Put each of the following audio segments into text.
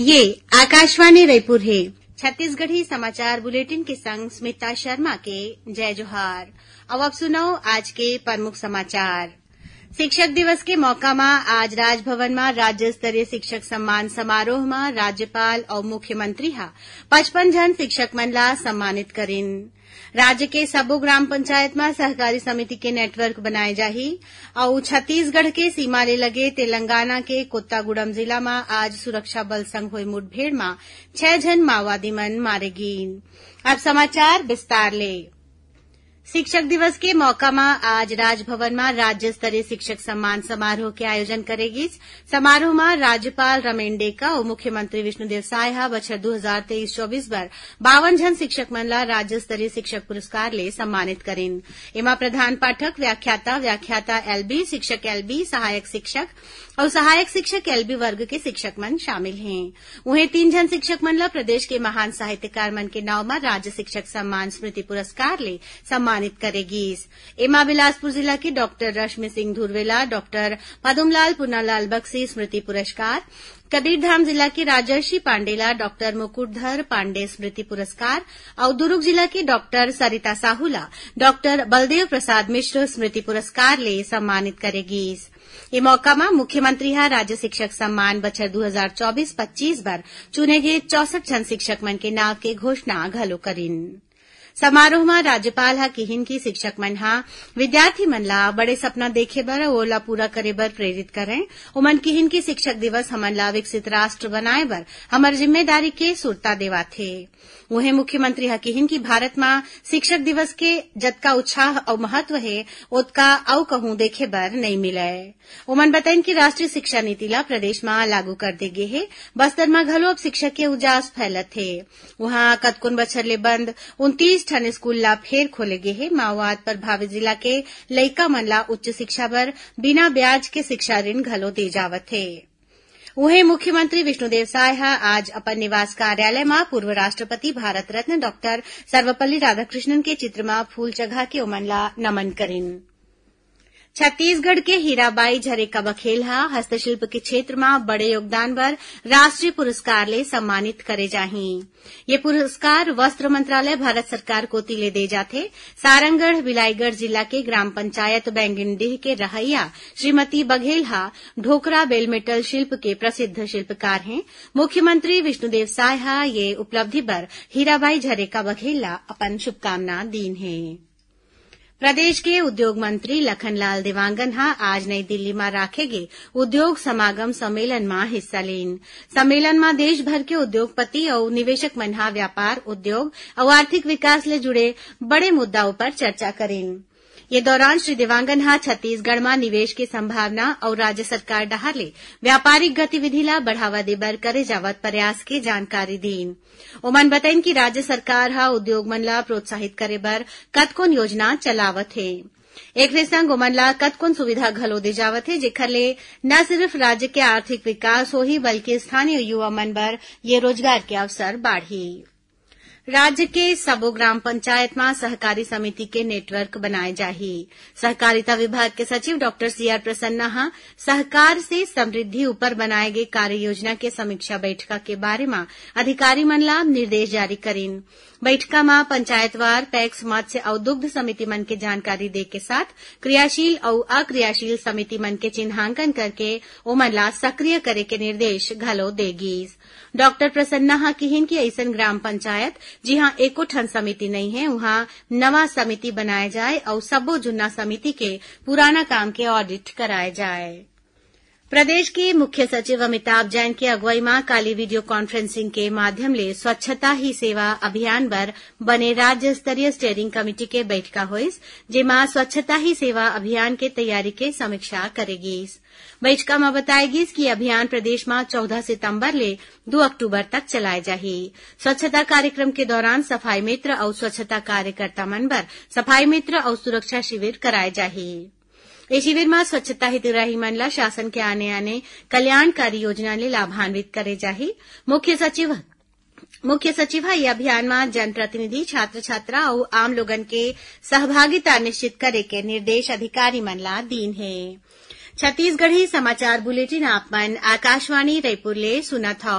ये आकाशवाणी रायपुर है छत्तीसगढ़ी समाचार बुलेटिन के संग स्मिता शर्मा के जय जोहार अब अब सुनो आज के प्रमुख समाचार शिक्षक दिवस के मौका में आज राजभवन में राज्य स्तरीय शिक्षक सम्मान समारोह में राज्यपाल और मुख्यमंत्री पचपन जन शिक्षक मंडला सम्मानित करें राज्य के सबो ग्राम पंचायत में सहकारी समिति के नेटवर्क बनाए जाही और छत्तीसगढ़ के सीमा ले लगे तेलंगाना के कोत्तागुड़म जिला में आज सुरक्षा बल संग हुई मुठभेड़ में छह जन माओवादी मन मारे गई अब समाचार विस्तार ले शिक्षक दिवस के मौका में आज राजभवन में राज्य स्तरीय शिक्षक सम्मान समारोह के आयोजन करेगी समारोह में राज्यपाल रमेन डेका और मुख्यमंत्री विष्णुदेव साय बछर दो हजार तेईस चौबीस पर बावन जन शिक्षक मनला राज्य स्तरीय शिक्षक पुरस्कार ले सम्मानित करें एमा प्रधान पाठक व्याख्याता व्याख्याता एलबी शिक्षक एलबी सहायक शिक्षक और सहायक शिक्षक एलबी वर्ग के शिक्षक मन शामिल हैं वहीं तीन जन शिक्षक मनला प्रदेश के महान साहित्यकार मन के नाव में राज्य शिक्षक सम्मान स्मृति पुरस्कार ले सम्मान सम्मानित करेगी एमा बिलासपुर जिला के डॉक्टर रश्मि सिंह धुरवेला डॉक्टर पदमलाल पुनालाल बक्सी स्मृति पुरस्कार कबीरधाम जिला के राजर्षि पांडेला डॉक्टर मुकुटधर पांडे स्मृति पुरस्कार और दुर्ग जिला के डॉक्टर सरिता साहूला डॉक्टर बलदेव प्रसाद मिश्र स्मृति पुरस्कार ले सम्मानित करेगी ये मौका में मुख्यमंत्री हा राज्य शिक्षक सम्मान बछर 2024-25 बर चुने गए चौसठ जन शिक्षक मन के नाव के घोषणा घलो करीन राज्यपाल રાજ્યપાલ હા કિહિનકી शिक्षक मन हा विद्यार्थी मन ला बड़े सपना देखे बर ओला पूरा करे बर प्रेरित करें उमन किहिन की शिक्षक दिवस हमन ला विकसित राष्ट्र बनाए बर हमर जिम्मेदारी के सुरता देवा थे उहे मुख्यमंत्री ह किहिन की भारत मा शिक्षक दिवस के जतका उत्साह और महत्व है उतका औ कहूं देखे बर नहीं मिले उमन बताइन की राष्ट्रीय शिक्षा नीति ला प्रदेश में लागू कर दे गे है बस्तर में घलो अब शिक्षक के उजास फैलत थे वहां कतकुन बछर ले बंद उनतीस ठन ला फेर खोले गए है माओवाद प्रभावित जिला के लईका मन ला उच्च शिक्षा पर बिना ब्याज के शिक्षा ऋण घलो दे जावत हे उहे मुख्यमंत्री विष्णुदेव साय आज अपन निवास कार्यालय में पूर्व राष्ट्रपति भारत रत्न डॉक्टर सर्वपल्ली राधाकृष्णन के चित्र में फूल चघा के उमनला नमन करें के हीराबाई झरे का बखेल हस्तशिल्प के क्षेत्र में बड़े योगदान पर राष्ट्रीय पुरस्कार ले सम्मानित करे जाही ये पुरस्कार वस्त्र मंत्रालय भारत सरकार को तिले दे जाते सारंगढ़ बिलाईगढ़ जिला के ग्राम पंचायत बैंगिनडीह के रहैया श्रीमती बघेलहा ढोकरा बेलमेटल शिल्प के प्रसिद्ध शिल्पकार हैं मुख्यमंत्री विष्णुदेव साय ये उपलब्धि पर हीराबाई झरेका बघेला अपन शुभकामना दीन है प्रदेश के उद्योग मंत्री लखनलाल देवांगन दिल्ली में राखे गए उद्योग समागम सम्मेलन में हिस्सा लेन सम्मेलन में देशभर के उद्योगपति और निवेशक मन व्यापार उद्योग और आर्थिक विकास ले जुड़े बड़े मुद्दाओं पर चर्चा करेंगे ये दौरान श्री देवांगन हा छत्तीसगढ़ में निवेश के संभावना और राज्य सरकार डहर ले व्यापारिक गतिविधि ला बढ़ावा बर करे जावत प्रयास की जानकारी दीन ओमन बतइन कि राज्य सरकार हा उद्योग मन प्रोत्साहित करे बर कतकोन योजना चलावत है एक संग ओमन ल कतकोन सुविधा घलो दे जावत है जेखर ले न सिर्फ राज्य के आर्थिक विकास हो ही बल्कि स्थानीय युवा मन बर ये रोजगार के अवसर बाढ़ी राज्य के सबो ग्राम पंचायत में सहकारी समिति के नेटवर्क बनाए जाही सहकारिता विभाग के सचिव डॉक्टर सीआर प्रसन्ना सहकार से समृद्धि ऊपर बनाए गए कार्य योजना के समीक्षा बैठक के बारे में अधिकारी मन ला निर्देश जारी करें बैठक में पंचायतवार पैक्स मत्स्य और दुग्ध समिति मन के जानकारी दे के साथ क्रियाशील और अक्रियाशील समिति मन के चिन्हांकन करके ओमन ला सक्रिय करे के निर्देश घलो देगी डॉक्टर प्रसन्ना कहें की ऐसा ग्राम पंचायत जी हाँ, एकोठन ठन समिति नहीं है वहां नवा समिति बनाया जाए और सबो जुन्ना समिति के पुराना काम के ऑडिट कराए जाए प्रदेश के मुख्य सचिव अमिताभ जैन की अगुवाई में काली वीडियो कॉन्फ्रेंसिंग के माध्यम ले स्वच्छता ही सेवा अभियान पर बने राज्य स्तरीय स्टेयरिंग कमेटी की बैठक हुई जिमा स्वच्छता ही सेवा अभियान की तैयारी की समीक्षा करेगी बैठक में बताएगी कि अभियान प्रदेश में 14 सितंबर ले 2 अक्टूबर तक चलाए जाये स्वच्छता कार्यक्रम के दौरान सफाई मित्र और स्वच्छता कार्यकर्ता मन पर सफाई मित्र और सुरक्षा शिविर कराए जाये ए शिविर में स्वच्छता हितग्राही હિતગ્રાહી शासन के आने आने कल्याणकारी योजना ने लाभान्वित करे જાહી मुख्य सचिव मुख्य सचिव ये अभियान में जनप्रतिनिधि छात्र छात्रा और आम लोगन के सहभागिता निश्चित करे के निर्देश अधिकारी मनला दीन है छत्तीसगढ़ी समाचार बुलेटिन आप मन आकाशवाणी रायपुर ले सुना था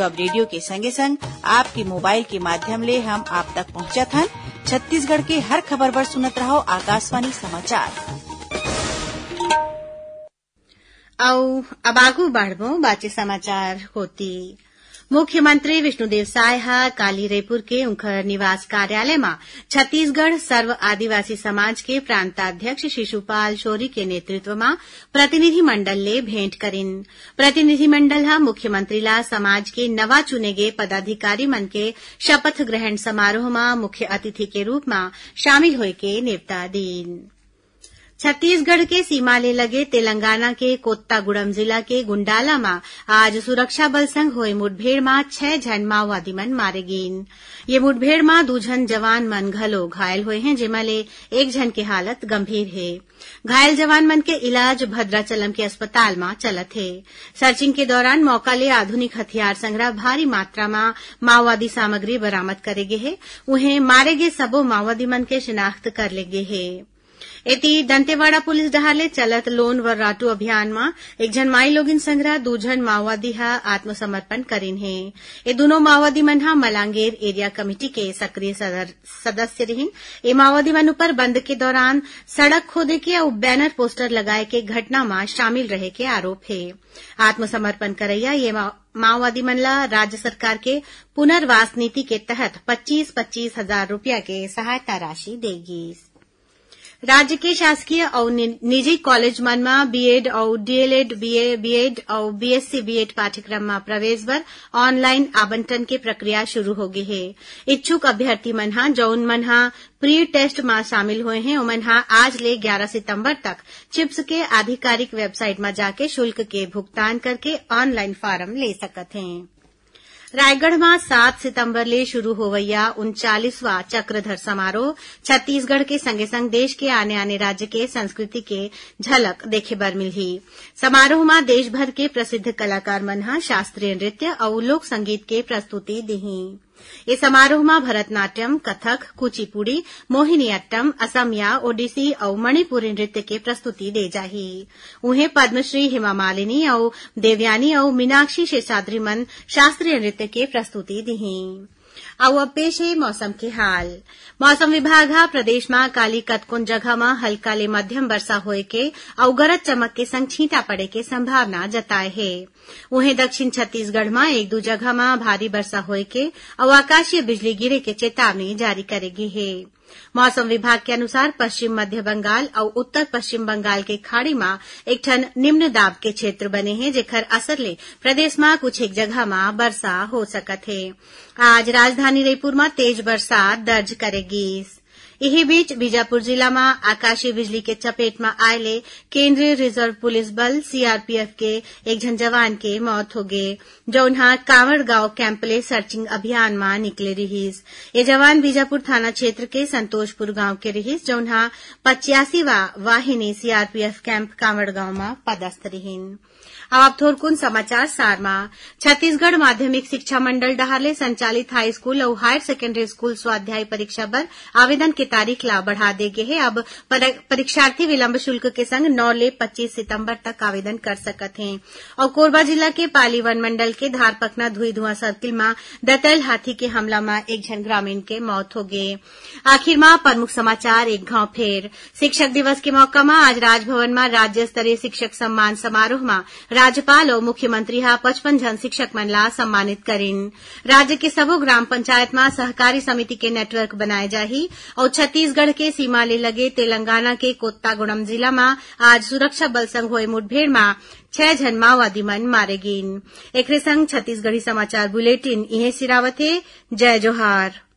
तो अब रेडियो के संगे संग आपके मोबाइल के माध्यम ले हम आप तक पहुँचा था छत्तीसगढ़ के हर खबर पर सुनत रहो आकाशवाणी समाचार अब आगू बाचे समाचार होती मुख्यमंत्री विष्णुदेव साय काली रेपुर के उंखर निवास कार्यालय में छत्तीसगढ़ सर्व आदिवासी समाज के प्रांताध्यक्ष शिशुपाल शोरी के नेतृत्व में प्रतिनिधिमंडल ने भेंट करीन प्रतिनिधिमंडल ला समाज के नवा चुने गए पदाधिकारी मन के शपथ ग्रहण समारोह में मुख्य अतिथि के रूप में शामिल होके नेवता दीन छत्तीसगढ़ के सीमा ले लगे तेलंगाना के कोत्तागुड़म जिला के गुंडाला में आज सुरक्षा बल संघ हुए मुठभेड़ में छह जन माओवादी मन मारे गिन ये मुठभेड़ में दो झन जवान मन घलो घायल हुए हैं जेमा ले एक झन की हालत गंभीर है घायल जवान मन के इलाज भद्राचलम के अस्पताल में चलत है सर्चिंग के दौरान मौका ले आधुनिक हथियार संग्रह भारी मात्रा में मा, माओवादी सामग्री बरामद करे गये है उन्हें मारे गये सबो माओवादी मन के शिनाख्त कर ले गे એથી દંતેવાડા चलत लोन व લોન अभियान में एक झन माई लोगिन संग्रह दू झन माओवादी हा आत्मसमर्पण करीन हे ए दोनों माओवादी मन हा मलांगेर एरिया कमेटी के सक्रिय सदस्य रहीन ए माओवादी मन ऊपर बंद के दौरान सड़क खोदे के और बैनर पोस्टर लगाए के घटना में शामिल रहे के आरोप है आत्मसमर्पण करैया ये माओवादी मन ला राज्य सरकार के पुनर्वास नीति के तहत पच्चीस पच्चीस हजार रूपया के सहायता राशि देगी राज्य के शासकीय और निजी कॉलेज मन में बीएड और डीएलएड बीए बीएड और बीएससी बीएड पाठ्यक्रम में प्रवेश पर ऑनलाइन आवंटन की प्रक्रिया शुरू हो गई है इच्छुक अभ्यर्थी मन जो उन मन ह प्री टेस्ट में शामिल हुए हैं उमन आज ले ग्यारह सितंबर तक चिप्स के आधिकारिक वेबसाइट में जाके शुल्क के भुगतान करके ऑनलाइन फार्म ले सकते हैं रायगढ़ में सात सितंबर ले शुरू हो गया उनचालीसवां चक्रधर समारोह छत्तीसगढ़ के संगे संग देश के आने आने राज्य के संस्कृति के झलक देखे बर मिली समारोह में देशभर के प्रसिद्ध कलाकार मन शास्त्रीय नृत्य और लोक संगीत के प्रस्तुति दिही समारोह में भरतनाट्यम कथक कुचिपुड़ी मोहिनीअट्टम असमिया ओडिसी और मणिपुरी नृत्य के प्रस्तुति दे जाही उन्हें पद्मश्री हेमा मालिनी और देवयानी और मीनाक्षी शेषाद्रीमन शास्त्रीय नृत्य के प्रस्तुति दीही આવો अब पेश है मौसम के हाल मौसम विभाग प्रदेश में काली कतकुन जगह में हल्का ले मध्यम वर्षा होए के और गरज चमक के संग छींटा पड़े के संभावना जताए है वहीं दक्षिण छत्तीसगढ़ में एक दो जगह में भारी वर्षा होए के और आकाशीय बिजली गिरे के चेतावनी जारी करेगी है मौसम विभाग के अनुसार पश्चिम मध्य बंगाल और उत्तर पश्चिम बंगाल के खाड़ी में एक ठन निम्न दाब के क्षेत्र बने हैं जेखर असर ले प्रदेश में कुछ एक जगह में वर्षा हो सकत है आज राजधानी रायपुर में तेज बरसात दर्ज करेगी बीच बीजापुर जिला में आकाशीय बिजली के चपेट में आयले केंद्रीय रिजर्व पुलिस बल सीआरपीएफ के एक झन जवान के मौत हो गए जो उन्हें कांवड़ गांव कैंप ले सर्चिंग अभियान में निकले रहीस ये जवान बीजापुर थाना क्षेत्र के संतोषपुर गांव के रहीस जो हा पचयासीवा वाहिनी सीआरपीएफ कैंप कांवड़ गांव में पदस्थ रहीन अब समाचार सारमा छत्तीसगढ़ माध्यमिक शिक्षा मंडल डहर ले संचालित हाई स्कूल और हायर सेकेंडरी स्कूल स्वाध्याय परीक्षा पर आवेदन की तारीख ला बढ़ा दे गई है अब परीक्षार्थी विलम्ब शुल्क के संग नौ ले पच्चीस सितम्बर तक आवेदन कर सकते हैं और कोरबा जिला के पाली वन मंडल के धारपकना धुई धुआं सर्किल में दतैल हाथी के हमला में एक झन ग्रामीण के मौत हो गये आखिर में प्रमुख समाचार एक गांव फिर शिक्षक दिवस के मौका में आज राजभवन में राज्य स्तरीय शिक्षक सम्मान समारोह में राज्यपाल और मुख्यमंत्री हा पचपन जन शिक्षक मन ला सम्मानित करिन राज्य के सबो ग्राम पंचायत में सहकारी समिति के नेटवर्क बनाए जाही और छत्तीसगढ़ के सीमा ले लगे तेलंगाना के कोत्तागुड़म जिला में आज सुरक्षा बल संघ हुए मुठभेड़ में छह जन माओवादी मन मारे गिन एक संग छत्तीसगढ़ी समाचार बुलेटिन इहे सिरावत जय जोहार